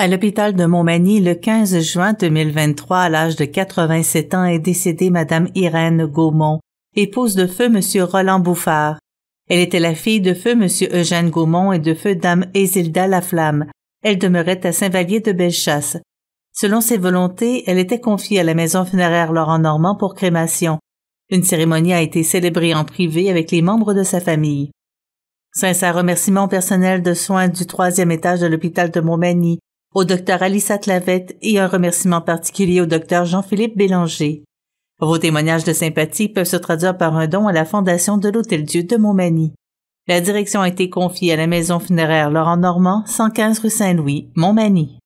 À l'hôpital de Montmagny, le 15 juin 2023, à l'âge de 87 ans, est décédée Madame Irène Gaumont, épouse de feu Monsieur Roland Bouffard. Elle était la fille de feu Monsieur Eugène Gaumont et de feu Dame Isilda Laflamme. Elle demeurait à Saint-Vallier de Bellechasse. Selon ses volontés, elle était confiée à la maison funéraire Laurent Normand pour crémation. Une cérémonie a été célébrée en privé avec les membres de sa famille. Sincère remerciement personnel de soins du troisième étage de l'hôpital de Montmagny, au docteur Alissa Clavette et un remerciement particulier au docteur Jean-Philippe Bélanger. Vos témoignages de sympathie peuvent se traduire par un don à la Fondation de l'Hôtel Dieu de Montmagny. La direction a été confiée à la maison funéraire Laurent Normand, 115 rue Saint-Louis, Montmagny.